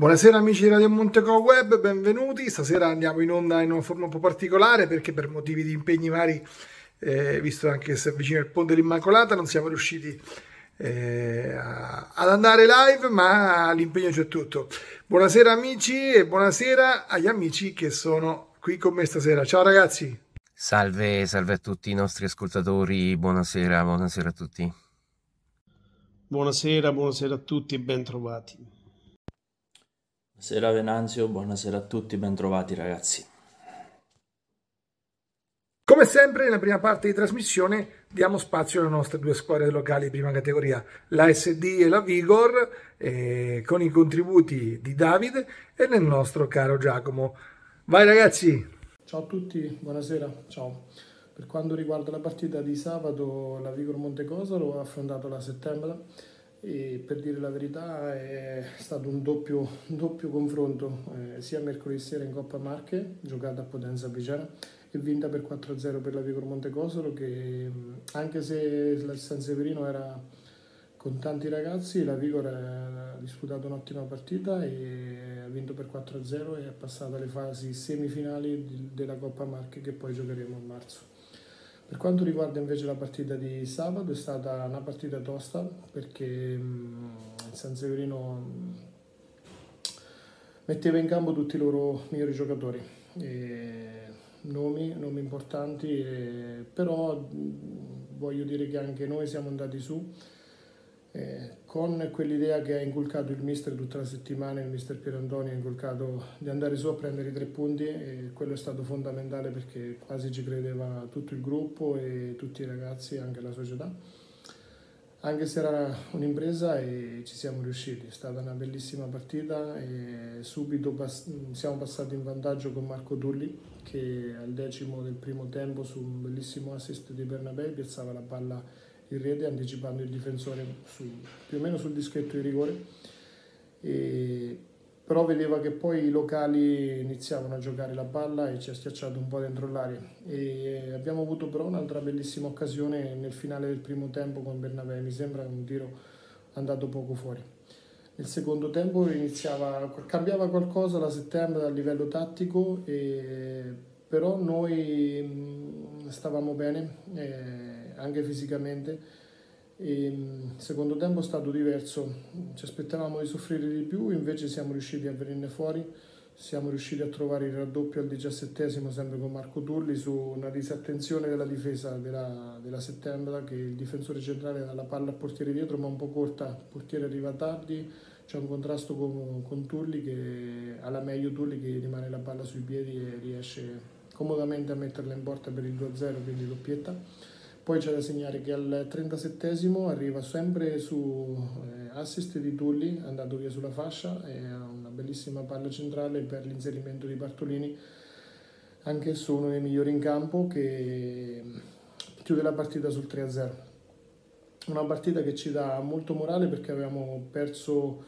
Buonasera amici di Radio Monteco Web, benvenuti. Stasera andiamo in onda in una forma un po' particolare perché per motivi di impegni vari, eh, visto anche che si avvicina il Ponte dell'Immacolata, non siamo riusciti eh, ad andare live, ma l'impegno c'è tutto. Buonasera amici e buonasera agli amici che sono qui con me stasera. Ciao ragazzi. Salve, salve a tutti i nostri ascoltatori, buonasera, buonasera a tutti. Buonasera, buonasera a tutti e ben trovati. Sera Venanzio, buonasera a tutti, bentrovati ragazzi. Come sempre nella prima parte di trasmissione diamo spazio alle nostre due squadre locali di prima categoria, la SD e la Vigor, eh, con i contributi di Davide e del nostro caro Giacomo. Vai ragazzi! Ciao a tutti, buonasera, ciao. Per quanto riguarda la partita di sabato, la Vigor Montecosaro ha affrontato la settembre e per dire la verità è stato un doppio, un doppio confronto eh, sia mercoledì sera in Coppa Marche giocata a Potenza Picena e vinta per 4-0 per la Vigor Montecosolo che mm, anche se la San Severino era con tanti ragazzi la Vigor ha disputato un'ottima partita e ha vinto per 4-0 e è passata alle fasi semifinali della Coppa Marche che poi giocheremo a marzo per quanto riguarda invece la partita di sabato è stata una partita tosta perché mm, il San Severino mm, metteva in campo tutti i loro migliori giocatori, nomi, nomi, importanti, però mm, voglio dire che anche noi siamo andati su eh, con quell'idea che ha inculcato il mister tutta la settimana, il mister Pirandoni ha inculcato di andare su a prendere i tre punti e quello è stato fondamentale perché quasi ci credeva tutto il gruppo e tutti i ragazzi, anche la società. Anche se era un'impresa e ci siamo riusciti, è stata una bellissima partita e subito pass siamo passati in vantaggio con Marco Tulli che al decimo del primo tempo su un bellissimo assist di Bernabé piazzava la palla in rete anticipando il difensore su, più o meno sul dischetto di rigore. E, però vedeva che poi i locali iniziavano a giocare la palla e ci ha schiacciato un po' dentro l'aria. E eh, abbiamo avuto però un'altra bellissima occasione nel finale del primo tempo con Bernabé, mi sembra un tiro andato poco fuori. Nel secondo tempo iniziava, cambiava qualcosa la settembre a livello tattico, e, però noi mm, stavamo bene. Eh, anche fisicamente. E il secondo tempo è stato diverso, ci aspettavamo di soffrire di più, invece siamo riusciti a venirne fuori, siamo riusciti a trovare il raddoppio al diciassettesimo sempre con Marco Turli su una disattenzione della difesa della, della Settembra che il difensore centrale dà la palla al portiere dietro ma un po' corta, il portiere arriva tardi, c'è un contrasto con, con Turli che alla meglio Turli che rimane la palla sui piedi e riesce comodamente a metterla in porta per il 2-0 quindi doppietta poi c'è da segnare che al 37esimo arriva sempre su eh, assist di Tulli, andato via sulla fascia, e ha una bellissima palla centrale per l'inserimento di Bartolini, anche su uno dei migliori in campo, che mm, chiude la partita sul 3-0. Una partita che ci dà molto morale perché avevamo perso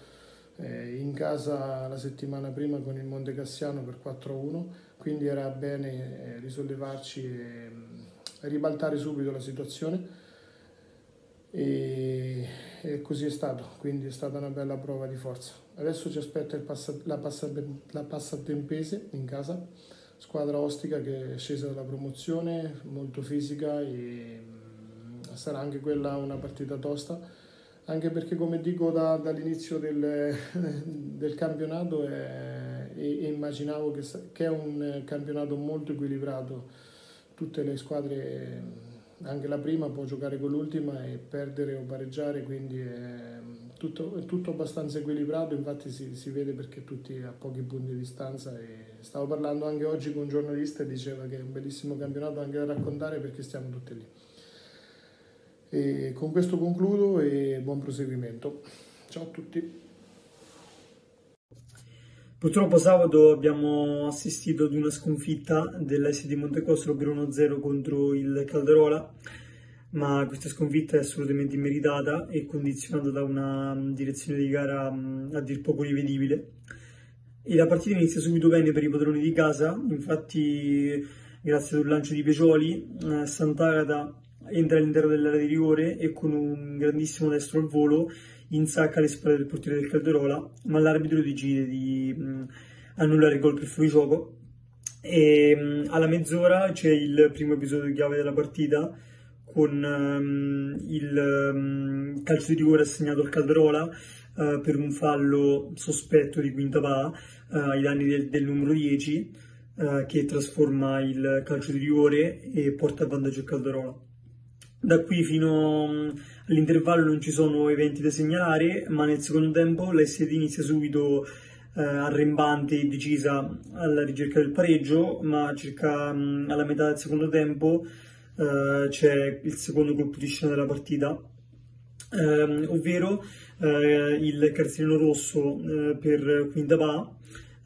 eh, in casa la settimana prima con il Monte Cassiano per 4-1, quindi era bene eh, risollevarci e mm, ribaltare subito la situazione e, e, così è stato, quindi è stata una bella prova di forza. Adesso ci aspetta passa, la, passa, la tempese in casa, squadra ostica che è scesa dalla promozione, molto fisica e mm, sarà anche quella una partita tosta, anche perché come dico da, dall'inizio del, del, campionato è, e, e immaginavo che, che è un campionato molto equilibrato tutte le squadre, anche la prima può giocare con l'ultima e perdere o pareggiare, quindi è mm, tutto, è tutto abbastanza equilibrato, infatti si, si, vede perché tutti a pochi punti di distanza. stavo parlando anche oggi con un giornalista e diceva che è un bellissimo campionato anche da raccontare perché stiamo tutti lì. E con questo concludo e buon proseguimento. Ciao a tutti. Purtroppo sabato abbiamo assistito ad una sconfitta dell'SD Montecostro per 1-0 contro il Calderola, ma questa sconfitta è assolutamente meritata e condizionata da una mm, direzione di gara mm, a dir poco rivedibile. E la partita inizia subito bene per i padroni di casa, infatti grazie ad un lancio di Pecioli, eh, Sant'Agata entra all'interno dell'area di rigore e con un grandissimo destro al volo insacca le spalle del portiere del Calderola, ma l'arbitro decide di mh, annullare il gol per fuorigioco. E mh, alla mezz'ora c'è il primo episodio chiave della partita con um, il um, calcio di rigore assegnato al Calderola uh, per un fallo sospetto di Quinta Va uh, ai danni del, del numero 10 uh, eh, che trasforma il calcio di rigore e porta a vantaggio il Calderola. Da qui fino um, all'intervallo non ci sono eventi da segnalare, ma nel secondo tempo l'SD inizia subito eh, arrembante e decisa alla ricerca del pareggio, ma circa mh, mm, alla metà del secondo tempo eh, c'è il secondo colpo di scena della partita. Ehm, eh, ovvero il cartellino rosso eh, per Quindabà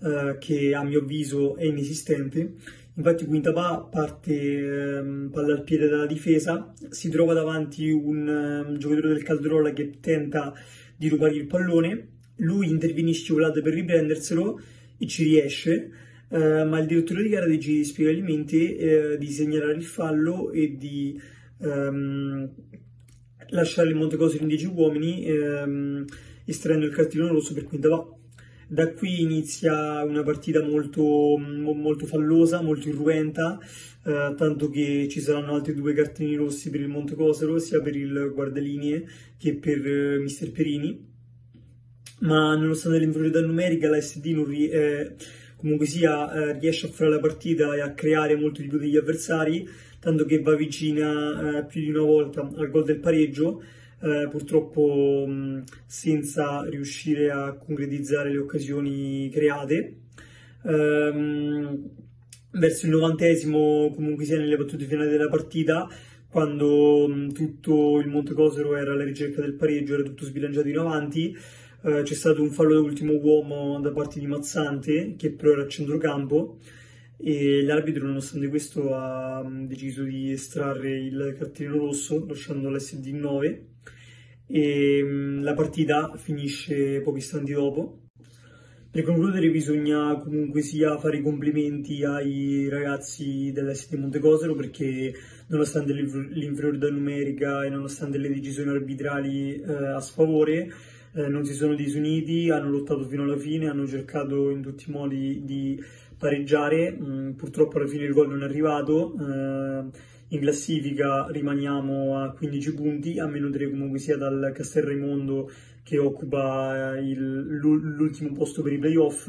eh, che a mio avviso è inesistente Infatti Guintabà parte ehm, palla al piede dalla difesa, si trova davanti un ehm, giocatore del Calderola che tenta di rubargli il pallone, lui intervinisce scivolato per riprenderselo e ci riesce, eh, ma il direttore di gara decide spiegabilmente eh, di segnalare il fallo e di ehm, lasciare il Montecosi in 10 uomini, ehm, estraendo il cartellino rosso per Guintabà. Da qui inizia una partita molto, molto fallosa, molto irruenta, eh, tanto che ci saranno altri due cartellini rossi per il Monte Cosero, sia per il Guardalinee che per eh, Mister Perini. Ma nonostante l'inferiorità numerica, la SD non ri- eh, comunque sia eh, riesce a fare la partita e a creare molto di più degli avversari, tanto che va vicina eh, più di una volta al gol del pareggio eh, purtroppo mh, senza riuscire a concretizzare le occasioni create. Ehm, verso il novantesimo, comunque sia nelle battute finali della partita, quando mh, tutto il Monte Cosero era alla ricerca del pareggio, era tutto sbilanciato in avanti, eh, c'è stato un fallo dell'ultimo uomo da parte di Mazzante, che però era a centrocampo, e l'arbitro nonostante questo ha deciso di estrarre il cartellino rosso lasciando l'SD 9 e mm, la partita finisce pochi istanti dopo. Per concludere bisogna comunque sia fare i complimenti ai ragazzi dell'Est di Montecosero perché nonostante l'inferiorità numerica e nonostante le decisioni arbitrali eh, a sfavore eh, non si sono disuniti, hanno lottato fino alla fine, hanno cercato in tutti i modi di pareggiare, mm, purtroppo alla fine il gol non è arrivato. Eh, in classifica rimaniamo a 15 punti, a meno 3 comunque sia dal Castel Raimondo che occupa eh, il, l'ultimo posto per i playoff.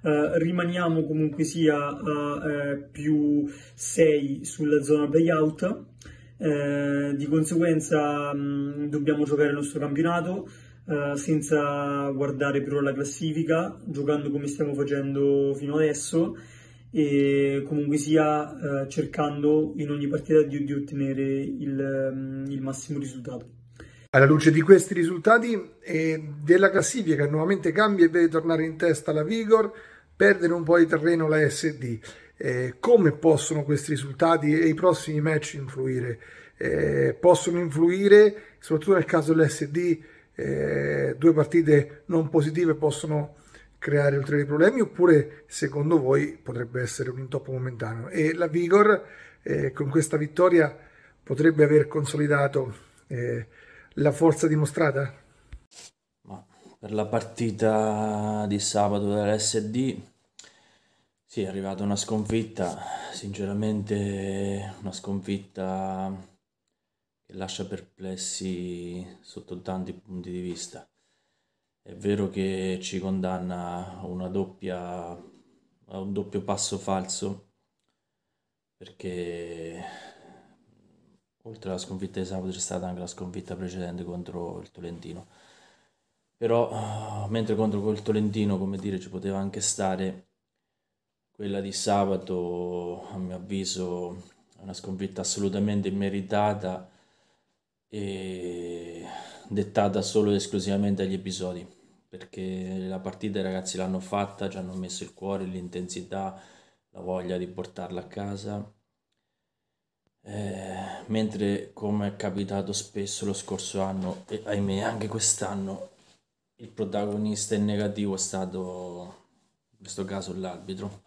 Uh, rimaniamo comunque sia a uh, più 6 sulla zona playout, uh, di conseguenza um, dobbiamo giocare il nostro campionato senza guardare però la classifica, giocando come stiamo facendo fino adesso e comunque sia eh, cercando in ogni partita di, di ottenere il, mm, il, massimo risultato. Alla luce di questi risultati e della classifica nuovamente cambia e deve tornare in testa la Vigor, perdere un po' di terreno la SD. Eh, come possono questi risultati e i prossimi match influire? Eh, possono influire, soprattutto nel caso dell'SD, eh, due partite non positive possono influire creare ulteriori problemi oppure secondo voi potrebbe essere un intoppo momentaneo e la Vigor eh, con questa vittoria potrebbe aver consolidato eh, la forza dimostrata? Ma per la partita di sabato dell'SD sì, è arrivata una sconfitta, sinceramente una sconfitta che lascia perplessi sotto tanti punti di vista è vero che ci condanna una doppia, a un doppio passo falso, perché oltre alla sconfitta di sabato c'è stata anche la sconfitta precedente contro il Tolentino. Però eh, mentre contro il Tolentino, come dire, ci poteva anche stare, quella di sabato, a mio avviso, è una sconfitta assolutamente immeritata e dettata solo ed esclusivamente agli episodi perché la partita i ragazzi l'hanno fatta, ci hanno messo il cuore, l'intensità, la voglia di portarla a casa. Eh, mentre come è capitato spesso lo scorso anno e ahimè anche quest'anno il protagonista in negativo è stato in questo caso l'arbitro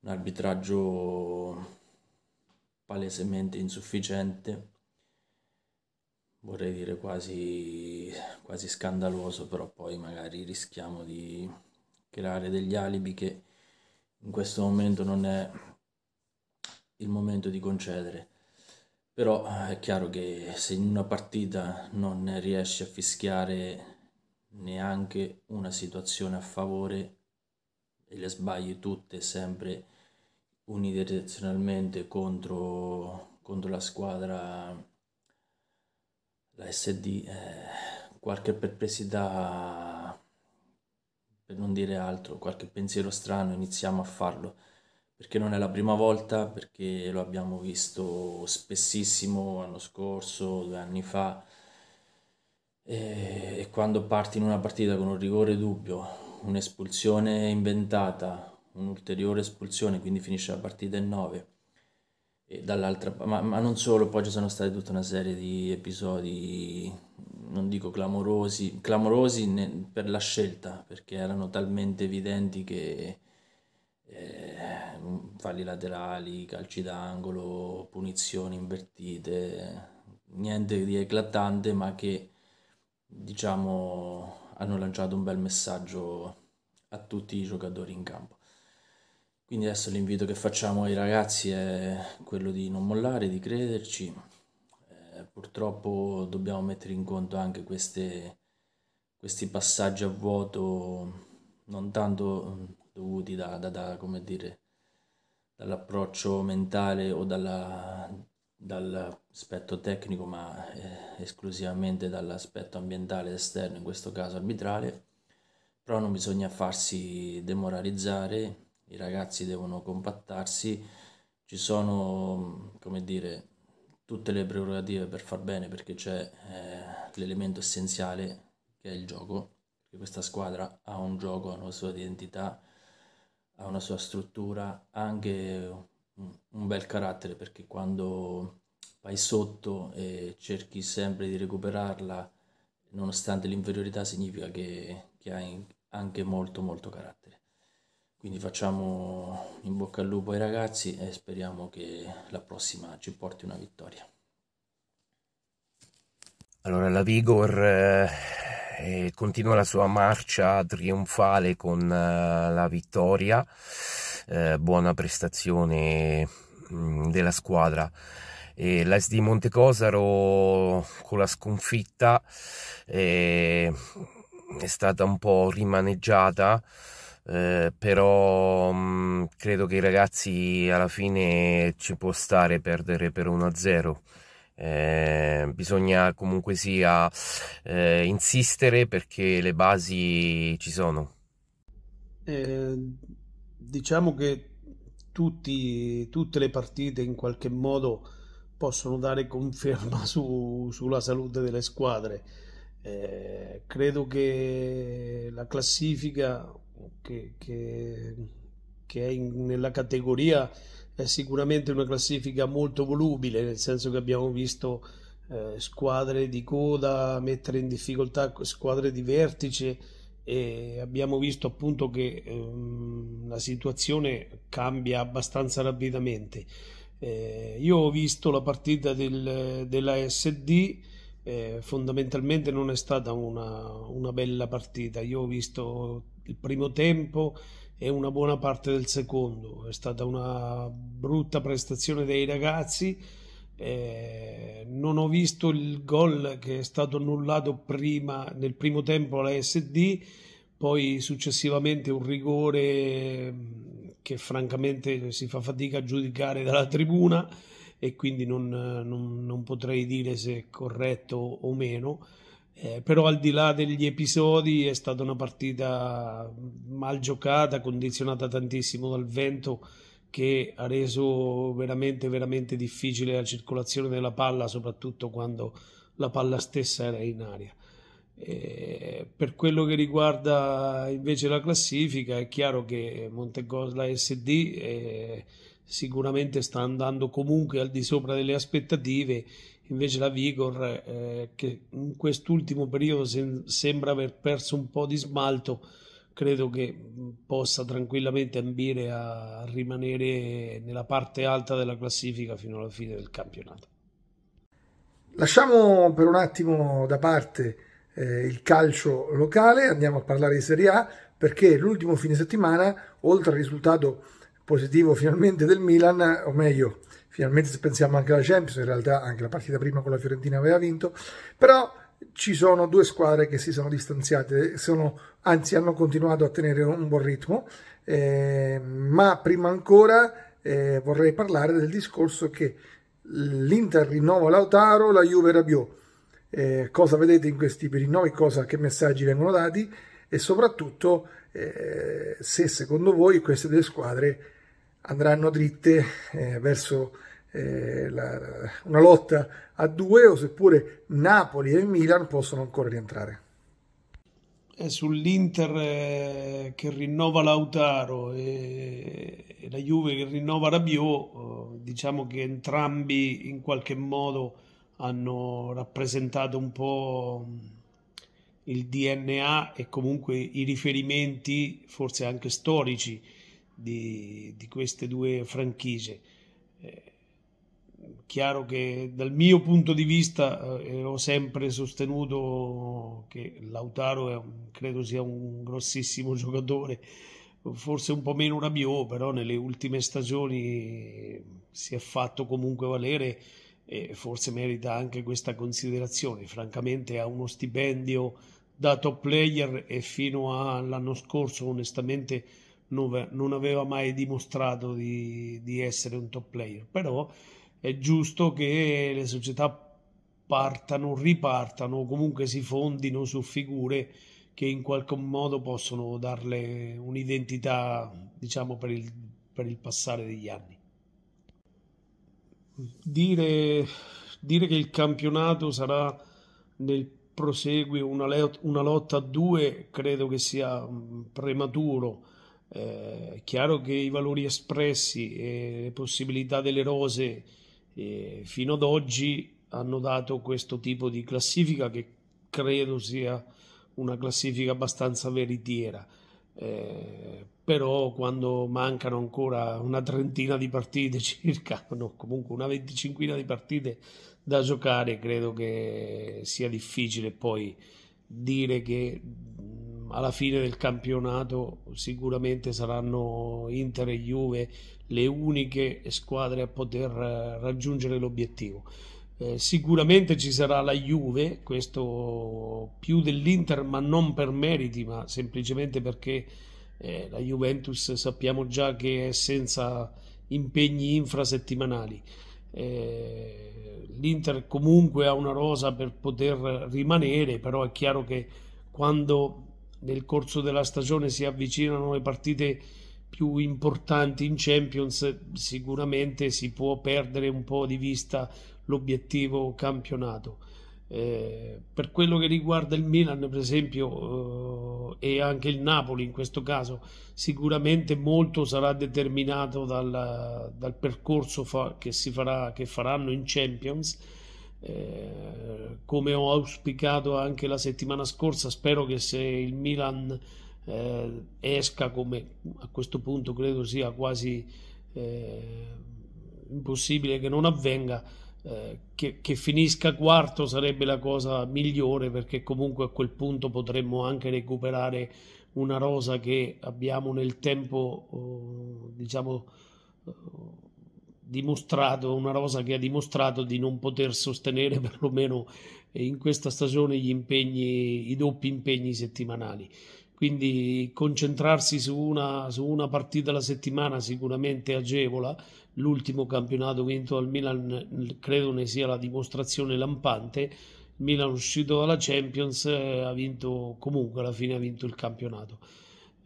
un arbitraggio palesemente insufficiente vorrei dire quasi quasi scandaloso, però poi magari rischiamo di creare degli alibi che in questo momento non è il momento di concedere. Però eh, è chiaro che se in una partita non riesci a fischiare neanche una situazione a favore e le sbagli tutte sempre unidirezionalmente contro, contro la squadra la SD eh, qualche perplessità, per non dire altro, qualche pensiero strano, iniziamo a farlo. Perché non è la prima volta, perché lo abbiamo visto spessissimo l'anno scorso, due anni fa. E, quando parti in una partita con un rigore dubbio, un'espulsione inventata, un'ulteriore espulsione, quindi finisce la partita in 9 dall'altra ma, ma, non solo, poi ci sono state tutta una serie di episodi, non dico clamorosi, clamorosi ne, per la scelta, perché erano talmente evidenti che eh, falli laterali, calci d'angolo, punizioni invertite, niente di eclatante, ma che diciamo hanno lanciato un bel messaggio a tutti i giocatori in campo. Quindi adesso l'invito che facciamo ai ragazzi è quello di non mollare, di crederci. Eh, purtroppo dobbiamo mettere in conto anche queste, questi passaggi a vuoto, non tanto mm, dovuti da, da, da come dire, dall'approccio mentale o dalla, dall'aspetto tecnico, ma eh, esclusivamente dall'aspetto ambientale esterno, in questo caso arbitrale. Però non bisogna farsi demoralizzare i ragazzi devono compattarsi, ci sono, come dire, tutte le prerogative per far bene perché c'è eh, l'elemento essenziale che è il gioco, perché questa squadra ha un gioco, ha una sua identità, ha una sua struttura, ha anche un bel carattere perché quando vai sotto e cerchi sempre di recuperarla nonostante l'inferiorità significa che, che hai anche molto molto carattere. Quindi facciamo in bocca al lupo ai ragazzi e speriamo che la prossima ci porti una vittoria. Allora la Vigor eh, eh continua la sua marcia trionfale con eh, la vittoria, eh, buona prestazione mh, mm, della squadra. E di Montecosaro con la sconfitta eh, è stata un po' rimaneggiata eh, però mh, mm, credo che i ragazzi alla fine ci può stare perdere per 1-0. Eh, bisogna comunque sia eh, insistere perché le basi ci sono. Eh, diciamo che tutti, tutte le partite in qualche modo possono dare conferma su, sulla salute delle squadre. Eh, credo che la classifica che, che, che è in, nella categoria è eh, sicuramente una classifica molto volubile, nel senso che abbiamo visto eh, squadre di coda mettere in difficoltà squadre di vertice e abbiamo visto appunto che ehm, la situazione cambia abbastanza rapidamente. Eh, io ho visto la partita del, della SD, eh, fondamentalmente non è stata una, una bella partita, io ho visto il primo tempo e una buona parte del secondo. È stata una brutta prestazione dei ragazzi. Eh, non ho visto il gol che è stato annullato prima, nel primo tempo alla SD, poi successivamente un rigore mm, che francamente si fa fatica a giudicare dalla tribuna e quindi non, non, non potrei dire se è corretto o meno. Eh, però al di là degli episodi è stata una partita mal giocata, condizionata tantissimo dal vento che ha reso veramente, veramente difficile la circolazione della palla, soprattutto quando la palla stessa era in aria. Eh, per quello che riguarda invece la classifica, è chiaro che Montegosla SD eh, sicuramente sta andando comunque al di sopra delle aspettative invece la Vigor eh, che in quest'ultimo periodo sem sembra aver perso un po' di smalto credo che mm, possa tranquillamente ambire a rimanere nella parte alta della classifica fino alla fine del campionato. Lasciamo per un attimo da parte eh, il calcio locale, andiamo a parlare di Serie A perché l'ultimo fine settimana, oltre al risultato positivo finalmente del Milan, o meglio, finalmente se pensiamo anche alla Champions, in realtà anche la partita prima con la Fiorentina aveva vinto, però ci sono due squadre che si sono distanziate, sono, anzi hanno continuato a tenere un buon ritmo, eh, ma prima ancora eh, vorrei parlare del discorso che l'Inter rinnova Lautaro, la Juve Rabiot. Eh, cosa vedete in questi rinnovi, cosa, che messaggi vengono dati e soprattutto eh, se secondo voi queste due squadre andranno dritte eh, verso eh, la, una lotta a due o seppure Napoli e Milan possono ancora rientrare. È sull'Inter eh, che rinnova Lautaro e, la Juve che rinnova Rabiot, eh, diciamo che entrambi in qualche modo hanno rappresentato un po' mm, il DNA e comunque i riferimenti forse anche storici di, di queste due franchigie. Eh, chiaro che dal mio punto di vista eh, ho sempre sostenuto che Lautaro è un, credo sia un grossissimo giocatore, forse un po' meno Rabiot, però nelle ultime stagioni si è fatto comunque valere e forse merita anche questa considerazione. Francamente ha uno stipendio da top player e fino all'anno scorso onestamente non, aveva mai dimostrato di, di essere un top player, però è giusto che le società partano, ripartano o comunque si fondino su figure che in qualche modo possono darle un'identità, diciamo, per il, per il passare degli anni. Dire, dire, che il campionato sarà nel proseguio una, una lotta a due credo che sia mm, prematuro eh, chiaro che i valori espressi e le possibilità delle rose eh, fino ad oggi hanno dato questo tipo di classifica che credo sia una classifica abbastanza veritiera. Eh, però quando mancano ancora una trentina di partite circa, no, comunque una venticinquina di partite da giocare, credo che sia difficile poi dire che alla fine del campionato sicuramente saranno Inter e Juve le uniche squadre a poter eh, raggiungere l'obiettivo. Eh, sicuramente ci sarà la Juve, questo più dell'Inter, ma non per meriti, ma semplicemente perché eh, la Juventus sappiamo già che è senza impegni infrasettimanali. Eh, L'Inter comunque ha una rosa per poter rimanere, però è chiaro che quando nel corso della stagione si avvicinano le partite più importanti in Champions, sicuramente si può perdere un po' di vista l'obiettivo campionato. Eh, per quello che riguarda il Milan, per esempio, eh, e anche il Napoli in questo caso, sicuramente molto sarà determinato dal, dal percorso fa, che, farà, che faranno in Champions eh, come ho auspicato anche la settimana scorsa, spero che se il Milan eh, esca come a questo punto credo sia quasi eh, impossibile che non avvenga, eh, che, che, finisca quarto sarebbe la cosa migliore perché comunque a quel punto potremmo anche recuperare una rosa che abbiamo nel tempo, oh, diciamo, oh, dimostrato, una rosa che ha dimostrato di non poter sostenere perlomeno in questa stagione gli impegni, i doppi impegni settimanali. Quindi concentrarsi su una, su una partita alla settimana sicuramente agevola. L'ultimo campionato vinto dal Milan credo ne sia la dimostrazione lampante. Milan uscito dalla Champions eh, ha vinto comunque alla fine ha vinto il campionato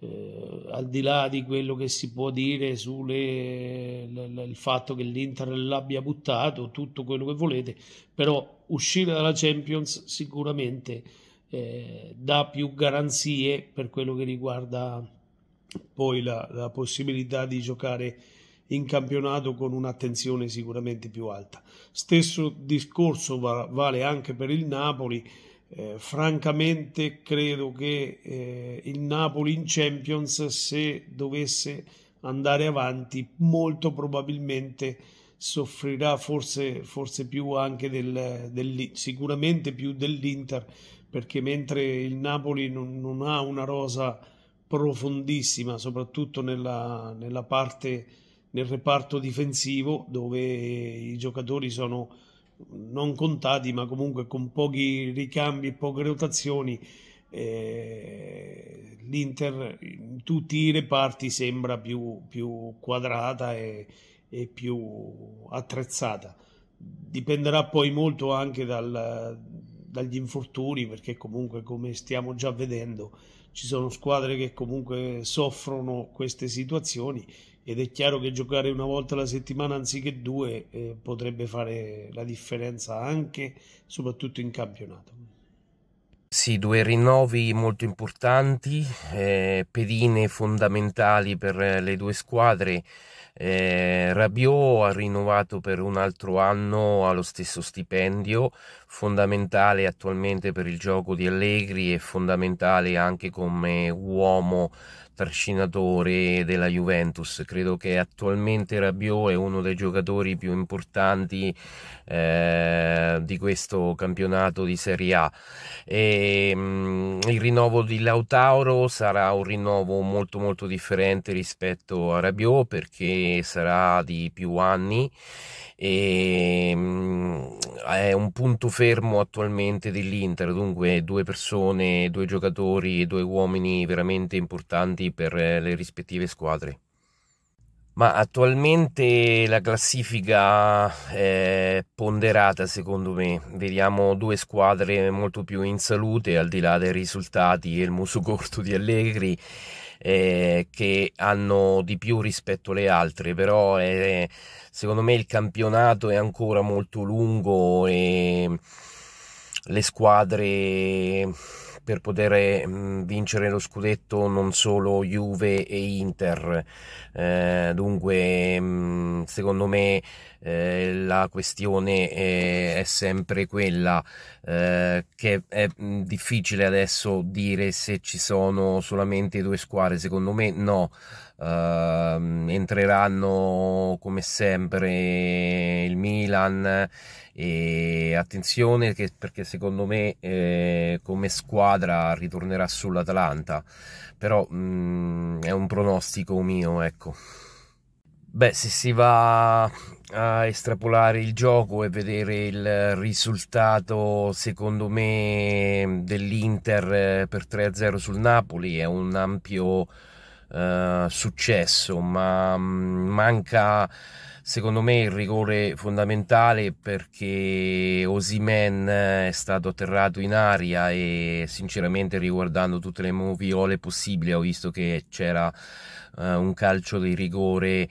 eh, al di là di quello che si può dire sul fatto che l'Inter l'abbia buttato, tutto quello che volete, però uscire dalla Champions sicuramente eh, dà più garanzie per quello che riguarda poi la, la possibilità di giocare in campionato con un'attenzione sicuramente più alta. Stesso discorso va, vale anche per il Napoli eh, francamente credo che eh, il Napoli in Champions, se dovesse andare avanti, molto probabilmente soffrirà forse, forse più anche del, del, sicuramente più dell'Inter, perché mentre il Napoli non, non ha una rosa profondissima, soprattutto nella, nella parte, nel reparto difensivo, dove i giocatori sono non contati, ma comunque con pochi ricambi e poche rotazioni, eh, l'Inter in tutti i reparti sembra più, più quadrata e, e, più attrezzata. Dipenderà poi molto anche dal, dagli infortuni, perché comunque come stiamo già vedendo ci sono squadre che comunque soffrono queste situazioni ed è chiaro che giocare una volta alla settimana anziché due eh, potrebbe fare la differenza anche soprattutto in campionato. Sì, due rinnovi molto importanti, eh, pedine fondamentali per le due squadre. Eh, Rabiot ha rinnovato per un altro anno allo stesso stipendio, fondamentale attualmente per il gioco di Allegri e fondamentale anche come uomo trascinatore della Juventus. Credo che attualmente Rabiot è uno dei giocatori più importanti eh, di questo campionato di Serie A. E, mh, mm, il rinnovo di Lautauro sarà un rinnovo molto molto differente rispetto a Rabiot perché sarà di più anni e, mh, mm, è un punto fermo attualmente dell'Inter, dunque due persone, due giocatori, e due uomini veramente importanti per eh, le rispettive squadre. Ma attualmente la classifica è eh, ponderata secondo me, vediamo due squadre molto più in salute al di là dei risultati e il muso corto di Allegri eh, che hanno di più rispetto alle altre, però è, eh, secondo me il campionato è ancora molto lungo e le squadre per poter mh, mm, vincere lo scudetto non solo Juve e Inter. Eh, dunque, mh, mm, secondo me eh, la questione è, eh, è sempre quella eh, che è mm, difficile adesso dire se ci sono solamente due squadre. Secondo me no. Uh, entreranno come sempre il Milan e attenzione che, perché secondo me eh, come squadra ritornerà sull'Atalanta però mh, mm, è un pronostico mio ecco Beh, se si va a estrapolare il gioco e vedere il risultato, secondo me, dell'Inter eh, per 3-0 sul Napoli, è un ampio eh, successo, ma mm, manca secondo me il rigore fondamentale perché Osimen eh, è stato atterrato in aria e sinceramente riguardando tutte le moviole possibili ho visto che c'era eh, un calcio di rigore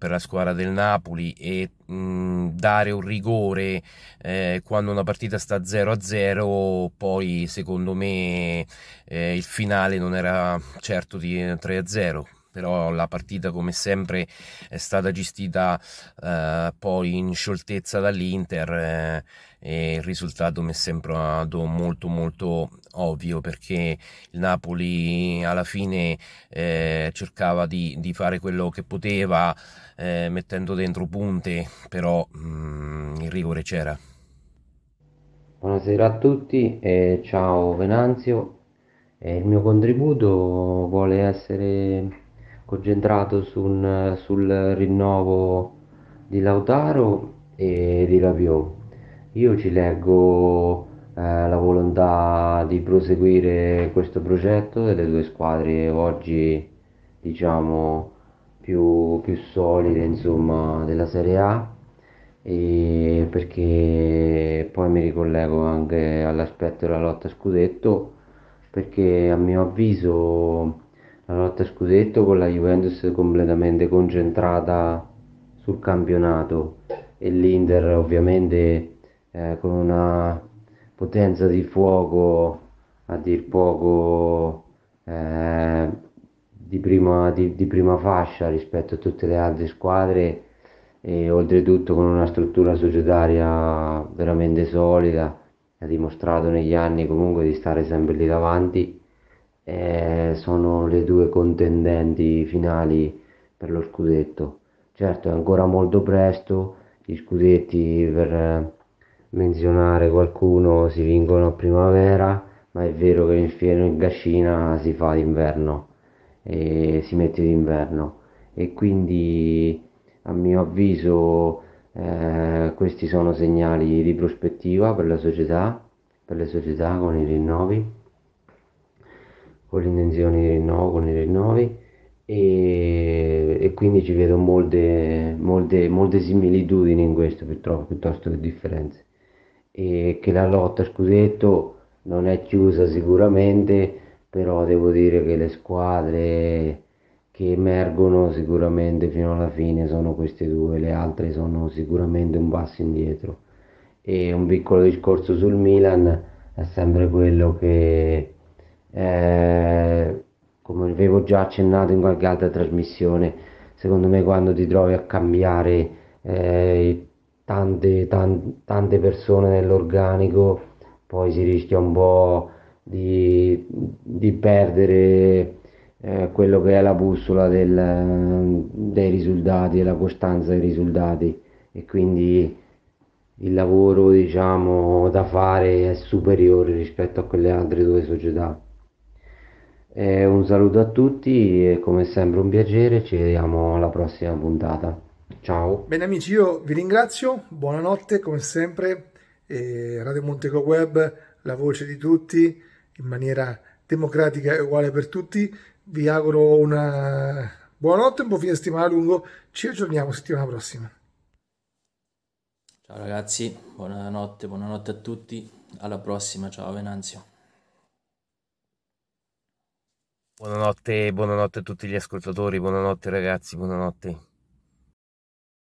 per la squadra del Napoli e mh, dare un rigore eh, quando una partita sta 0-0, poi secondo me eh, il finale non era certo di 3-0 però la partita come sempre è stata gestita eh, poi in scioltezza dall'Inter eh, e il risultato mi è sembrato molto molto ovvio perché il Napoli alla fine eh, cercava di, di, fare quello che poteva eh, mettendo dentro punte però mh, mm, il rigore c'era Buonasera a tutti e ciao Venanzio il mio contributo vuole essere concentrato su un- sul rinnovo di Lautaro e di Rabiot. Io ci leggo eh, la volontà di proseguire questo progetto delle due squadre oggi, diciamo, più, più solide, insomma, della Serie A e perché poi mi ricollego anche all'aspetto della lotta scudetto perché a mio avviso la lotta scudetto con la Juventus completamente concentrata sul campionato e l'Inter ovviamente eh, con una potenza di fuoco a dir poco eh, di, prima, di, di prima fascia rispetto a tutte le altre squadre e oltretutto con una struttura societaria veramente solida ha dimostrato negli anni comunque di stare sempre lì davanti eh, sono le due contendenti finali per lo scudetto. Certo è ancora molto presto, gli scudetti per eh, menzionare qualcuno si vincono a primavera, ma è vero che il fieno in cascina si fa d'inverno e si mette d'inverno e quindi a mio avviso eh, questi sono segnali di prospettiva per la società, per le società con i rinnovi con l'intenzione di rinnovo, con i rinnovi e, e quindi ci vedo molte, molte, molte, similitudini in questo purtroppo, piuttosto che differenze. E che la lotta scudetto non è chiusa sicuramente, però devo dire che le squadre che emergono sicuramente fino alla fine sono queste due, le altre sono sicuramente un passo indietro. E un piccolo discorso sul Milan è sempre quello che eh, come avevo già accennato in qualche altra trasmissione, secondo me quando ti trovi a cambiare eh, tante, tante, tante persone nell'organico, poi si rischia un po' di, di perdere eh, quello che è la bussola del, dei risultati e la costanza dei risultati e quindi il lavoro diciamo da fare è superiore rispetto a quelle altre due società. Eh, un saluto a tutti e come sempre un piacere, ci vediamo alla prossima puntata. Ciao. Bene amici, io vi ringrazio, buonanotte come sempre, eh, Radio Monteco Web, la voce di tutti, in maniera democratica e uguale per tutti. Vi auguro una buonanotte, un buon fine settimana lungo, ci aggiorniamo settimana prossima. Ciao ragazzi, buonanotte, buonanotte a tutti, alla prossima, ciao Venanzio. Buonanotte, buonanotte a tutti gli ascoltatori, buonanotte ragazzi, buonanotte.